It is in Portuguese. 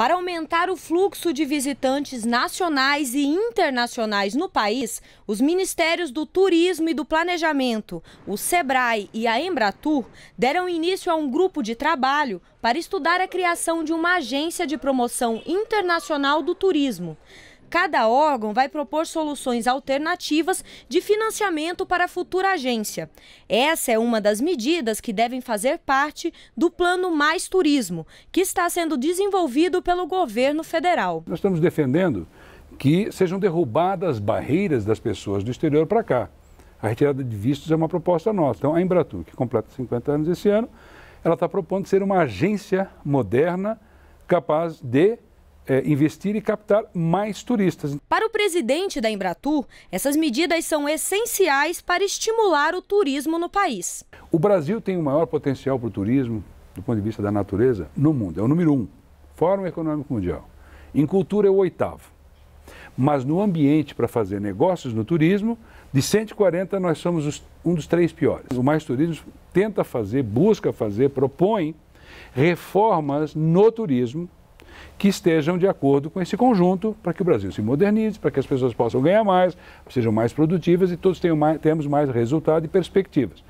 Para aumentar o fluxo de visitantes nacionais e internacionais no país, os Ministérios do Turismo e do Planejamento, o SEBRAE e a Embratur deram início a um grupo de trabalho para estudar a criação de uma agência de promoção internacional do turismo. Cada órgão vai propor soluções alternativas de financiamento para a futura agência. Essa é uma das medidas que devem fazer parte do Plano Mais Turismo, que está sendo desenvolvido pelo governo federal. Nós estamos defendendo que sejam derrubadas barreiras das pessoas do exterior para cá. A retirada de vistos é uma proposta nossa. Então, a Embratur, que completa 50 anos esse ano, ela está propondo ser uma agência moderna capaz de é, investir e captar mais turistas. Para o presidente da Embratur, essas medidas são essenciais para estimular o turismo no país. O Brasil tem o maior potencial para o turismo, do ponto de vista da natureza, no mundo. É o número um. Fórum Econômico Mundial. Em cultura é o oitavo. Mas no ambiente para fazer negócios no turismo, de 140 nós somos os, um dos três piores. O Mais Turismo tenta fazer, busca fazer, propõe reformas no turismo que estejam de acordo com esse conjunto para que o Brasil se modernize, para que as pessoas possam ganhar mais, sejam mais produtivas e todos tenham mais, temos mais resultado e perspectivas.